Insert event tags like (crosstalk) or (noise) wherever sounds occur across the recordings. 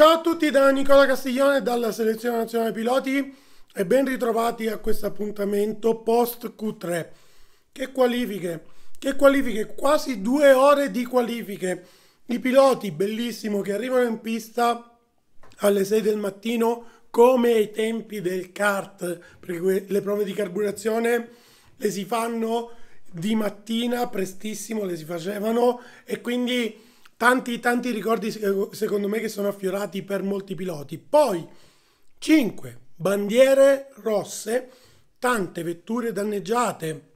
Ciao a tutti da Nicola Castiglione dalla Selezione Nazionale Piloti e ben ritrovati a questo appuntamento post Q3. Che qualifiche, che qualifiche, quasi due ore di qualifiche. I piloti, bellissimo, che arrivano in pista alle 6 del mattino come ai tempi del kart, perché le prove di carburazione le si fanno di mattina prestissimo, le si facevano e quindi tanti, tanti ricordi eh, secondo me che sono affiorati per molti piloti. Poi 5. Bandiere rosse, tante vetture danneggiate,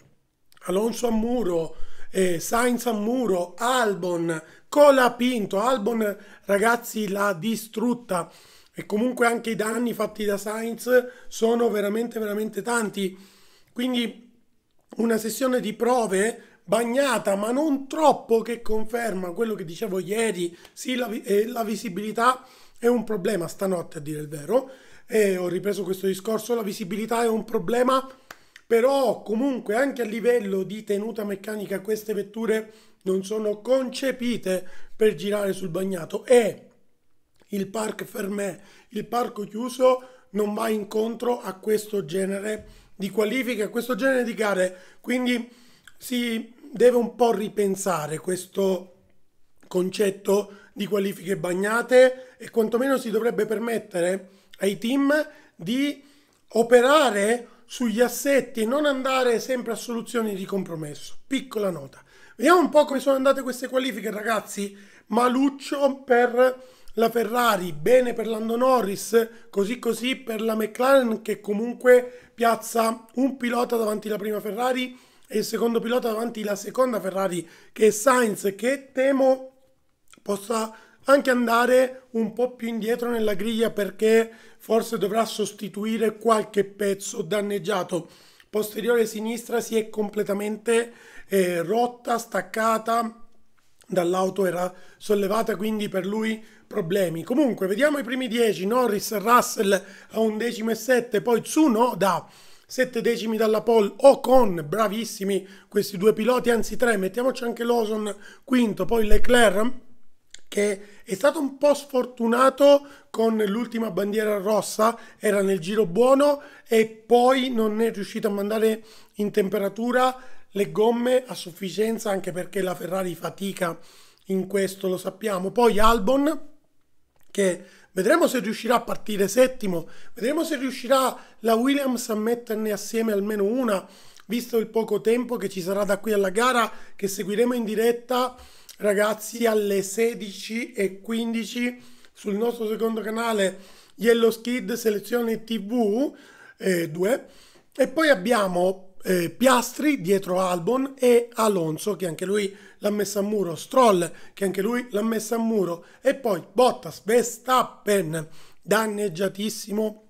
Alonso a muro, eh, Sainz a muro, Albon, Colapinto, Albon ragazzi l'ha distrutta e comunque anche i danni fatti da Sainz sono veramente veramente tanti. Quindi una sessione di prove bagnata ma non troppo che conferma quello che dicevo ieri, sì la, eh, la visibilità è un problema stanotte a dire il vero, e ho ripreso questo discorso, la visibilità è un problema però comunque anche a livello di tenuta meccanica queste vetture non sono concepite per girare sul bagnato e il park fermé, il parco chiuso non va incontro a questo genere di qualifiche, a questo genere di gare, quindi si deve un po' ripensare questo concetto di qualifiche bagnate e quantomeno si dovrebbe permettere ai team di operare sugli assetti e non andare sempre a soluzioni di compromesso. Piccola nota. Vediamo un po' come sono andate queste qualifiche, ragazzi. Maluccio per la Ferrari, bene per Lando Norris, così così per la McLaren che comunque piazza un pilota davanti alla prima Ferrari e il secondo pilota davanti la seconda Ferrari che è Sainz che temo possa anche andare un po' più indietro nella griglia perché forse dovrà sostituire qualche pezzo danneggiato. Posteriore sinistra si è completamente eh, rotta, staccata dall'auto, era sollevata quindi per lui problemi. Comunque vediamo i primi 10, Norris, Russell a un decimo e sette, poi Tsunoda sette decimi dalla pole con bravissimi questi due piloti, anzi tre, mettiamoci anche Lawson quinto, poi Leclerc che è stato un po' sfortunato con l'ultima bandiera rossa, era nel giro buono e poi non è riuscito a mandare in temperatura le gomme a sufficienza anche perché la Ferrari fatica in questo, lo sappiamo. Poi Albon che vedremo se riuscirà a partire settimo, vedremo se riuscirà la Williams a metterne assieme almeno una, visto il poco tempo che ci sarà da qui alla gara che seguiremo in diretta ragazzi alle 16.15 sul nostro secondo canale Yellow Skid Selezione TV eh, 2 e poi abbiamo eh, Piastri dietro Albon e Alonso che anche lui l'ha messa a muro, Stroll che anche lui l'ha messa a muro e poi Bottas, Verstappen danneggiatissimo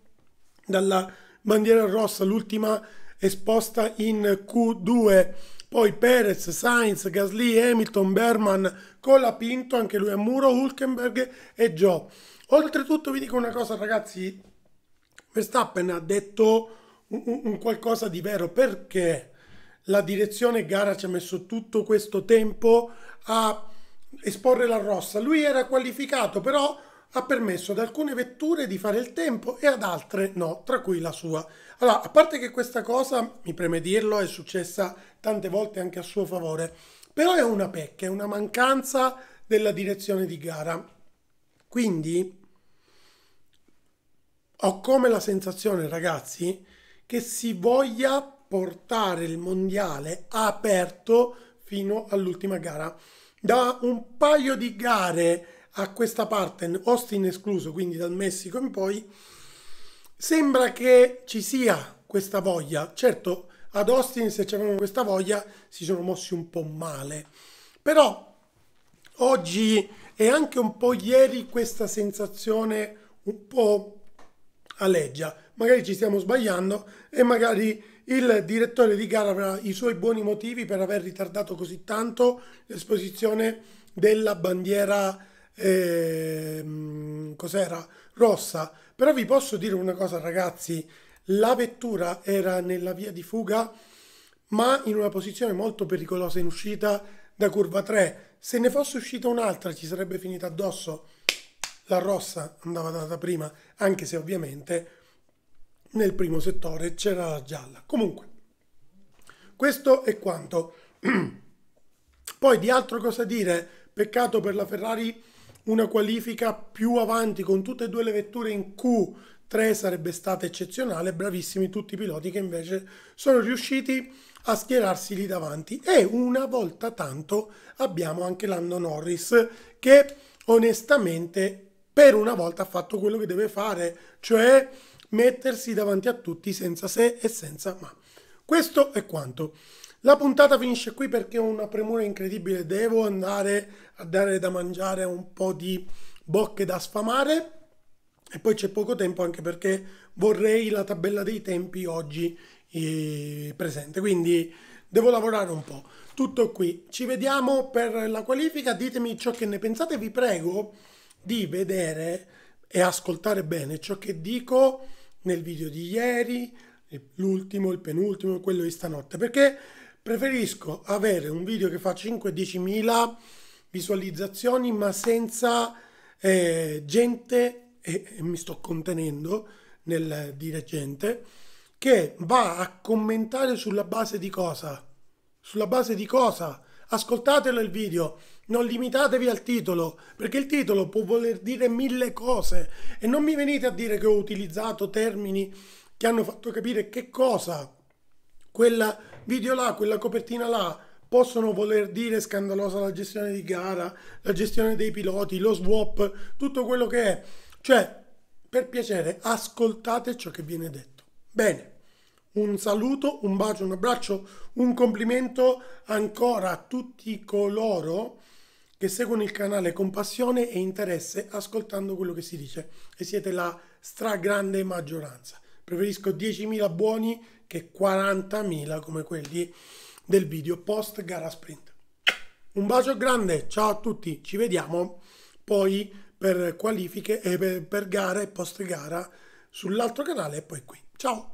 dalla bandiera rossa, l'ultima esposta in Q2 poi Perez, Sainz, Gasly, Hamilton, Berman, con la Pinto, anche lui a muro, Hulkenberg e Joe. Oltretutto vi dico una cosa ragazzi, Verstappen ha detto un, un qualcosa di vero perché la direzione gara ci ha messo tutto questo tempo a esporre la rossa. Lui era qualificato, però ha permesso ad alcune vetture di fare il tempo e ad altre no, tra cui la sua. Allora, a parte che questa cosa, mi preme dirlo, è successa tante volte anche a suo favore, però è una pecca, è una mancanza della direzione di gara. Quindi ho come la sensazione, ragazzi, che si voglia portare il mondiale aperto fino all'ultima gara. Da un paio di gare a questa parte, Austin escluso, quindi dal Messico in poi, sembra che ci sia questa voglia. Certo, ad Austin se c'erano questa voglia si sono mossi un po' male. Però oggi e anche un po' ieri questa sensazione un po' alleggia magari ci stiamo sbagliando e magari il direttore di gara avrà i suoi buoni motivi per aver ritardato così tanto l'esposizione della bandiera eh, cos'era? rossa. Però vi posso dire una cosa ragazzi, la vettura era nella via di fuga ma in una posizione molto pericolosa in uscita da curva 3. Se ne fosse uscita un'altra ci sarebbe finita addosso. La rossa andava data prima, anche se ovviamente nel primo settore c'era la gialla. Comunque, questo è quanto. (clears throat) Poi di altro cosa dire, peccato per la Ferrari una qualifica più avanti con tutte e due le vetture in Q3 sarebbe stata eccezionale, bravissimi tutti i piloti che invece sono riusciti a schierarsi lì davanti e una volta tanto abbiamo anche Lando Norris che onestamente per una volta ha fatto quello che deve fare, cioè mettersi davanti a tutti senza se e senza ma. Questo è quanto. La puntata finisce qui perché ho una premura incredibile, devo andare a dare da mangiare un po' di bocche da sfamare e poi c'è poco tempo anche perché vorrei la tabella dei tempi oggi eh, presente, quindi devo lavorare un po'. Tutto qui, ci vediamo per la qualifica, ditemi ciò che ne pensate, vi prego di vedere e ascoltare bene ciò che dico nel video di ieri, l'ultimo, il penultimo, quello di stanotte, perché preferisco avere un video che fa 5 10000 visualizzazioni ma senza eh, gente, e, e mi sto contenendo nel dire gente, che va a commentare sulla base di cosa? Sulla base di cosa? ascoltatelo il video, non limitatevi al titolo, perché il titolo può voler dire mille cose e non mi venite a dire che ho utilizzato termini che hanno fatto capire che cosa quel video là, quella copertina là possono voler dire scandalosa la gestione di gara, la gestione dei piloti, lo swap, tutto quello che è. Cioè, per piacere, ascoltate ciò che viene detto. Bene un saluto, un bacio, un abbraccio, un complimento ancora a tutti coloro che seguono il canale con passione e interesse ascoltando quello che si dice e siete la stragrande maggioranza. Preferisco 10.000 buoni che 40.000 come quelli del video post gara sprint. Un bacio grande, ciao a tutti, ci vediamo poi per qualifiche e eh, per, per gare e post gara sull'altro canale e poi qui. Ciao!